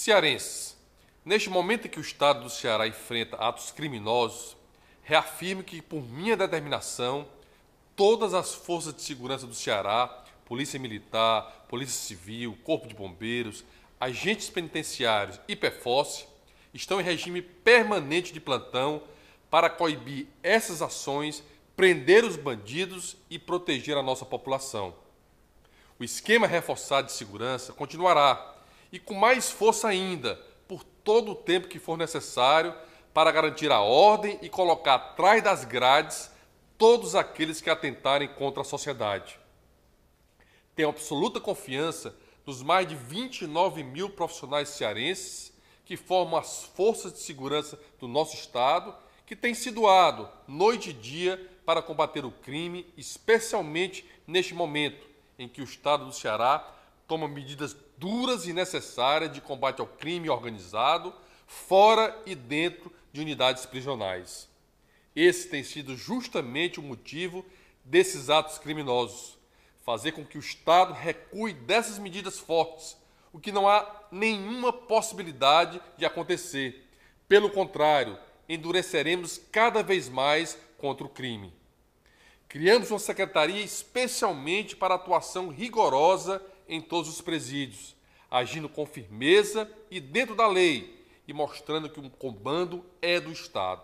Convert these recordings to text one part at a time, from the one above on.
Cearenses, neste momento em que o Estado do Ceará enfrenta atos criminosos, reafirmo que, por minha determinação, todas as forças de segurança do Ceará, Polícia Militar, Polícia Civil, Corpo de Bombeiros, agentes penitenciários e PFOS, estão em regime permanente de plantão para coibir essas ações, prender os bandidos e proteger a nossa população. O esquema reforçado de segurança continuará e com mais força ainda, por todo o tempo que for necessário, para garantir a ordem e colocar atrás das grades todos aqueles que atentarem contra a sociedade. Tenho absoluta confiança nos mais de 29 mil profissionais cearenses que formam as forças de segurança do nosso Estado, que têm sido doado noite e dia para combater o crime, especialmente neste momento em que o Estado do Ceará toma medidas duras e necessárias de combate ao crime organizado, fora e dentro de unidades prisionais. Esse tem sido justamente o motivo desses atos criminosos. Fazer com que o Estado recue dessas medidas fortes, o que não há nenhuma possibilidade de acontecer. Pelo contrário, endureceremos cada vez mais contra o crime. Criamos uma secretaria especialmente para atuação rigorosa em todos os presídios, agindo com firmeza e dentro da lei e mostrando que o um comando é do Estado.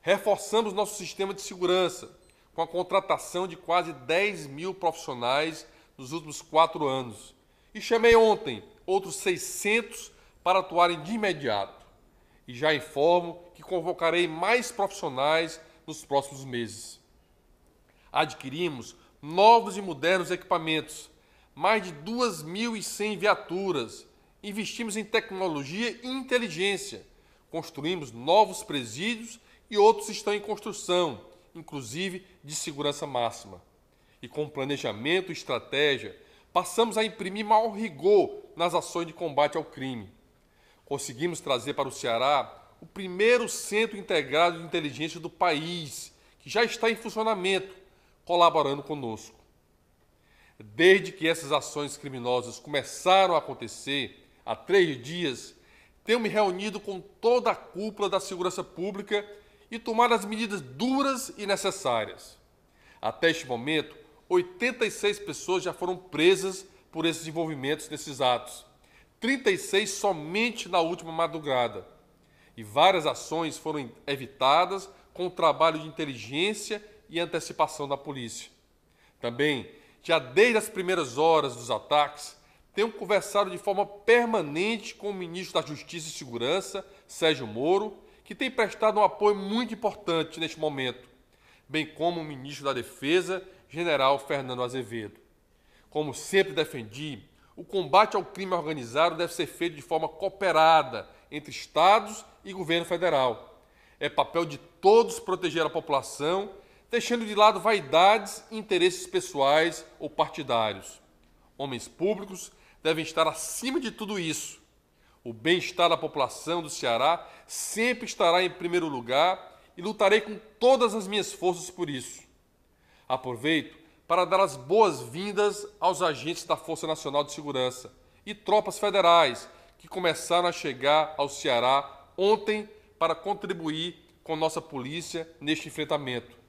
Reforçamos nosso sistema de segurança com a contratação de quase 10 mil profissionais nos últimos quatro anos e chamei ontem outros 600 para atuarem de imediato. E já informo que convocarei mais profissionais nos próximos meses. Adquirimos novos e modernos equipamentos mais de 2.100 viaturas. Investimos em tecnologia e inteligência. Construímos novos presídios e outros estão em construção, inclusive de segurança máxima. E com planejamento e estratégia, passamos a imprimir maior rigor nas ações de combate ao crime. Conseguimos trazer para o Ceará o primeiro centro integrado de inteligência do país, que já está em funcionamento, colaborando conosco. Desde que essas ações criminosas começaram a acontecer, há três dias, tenho me reunido com toda a cúpula da segurança pública e tomado as medidas duras e necessárias. Até este momento, 86 pessoas já foram presas por esses envolvimentos nesses atos, 36 somente na última madrugada. E várias ações foram evitadas com o trabalho de inteligência e antecipação da polícia. Também já desde as primeiras horas dos ataques, tenho conversado de forma permanente com o ministro da Justiça e Segurança, Sérgio Moro, que tem prestado um apoio muito importante neste momento, bem como o ministro da Defesa, general Fernando Azevedo. Como sempre defendi, o combate ao crime organizado deve ser feito de forma cooperada entre estados e governo federal. É papel de todos proteger a população deixando de lado vaidades e interesses pessoais ou partidários. Homens públicos devem estar acima de tudo isso. O bem-estar da população do Ceará sempre estará em primeiro lugar e lutarei com todas as minhas forças por isso. Aproveito para dar as boas-vindas aos agentes da Força Nacional de Segurança e tropas federais que começaram a chegar ao Ceará ontem para contribuir com nossa polícia neste enfrentamento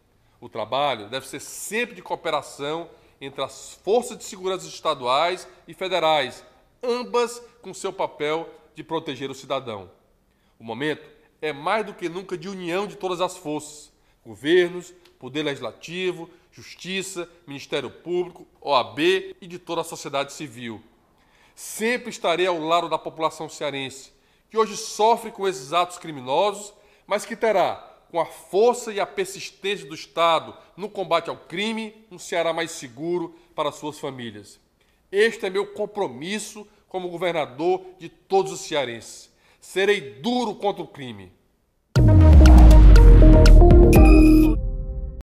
o trabalho deve ser sempre de cooperação entre as forças de segurança estaduais e federais, ambas com seu papel de proteger o cidadão. O momento é mais do que nunca de união de todas as forças: governos, poder legislativo, justiça, Ministério Público, OAB e de toda a sociedade civil. Sempre estarei ao lado da população cearense, que hoje sofre com esses atos criminosos, mas que terá com a força e a persistência do Estado no combate ao crime, um Ceará mais seguro para suas famílias. Este é meu compromisso como governador de todos os cearenses. Serei duro contra o crime.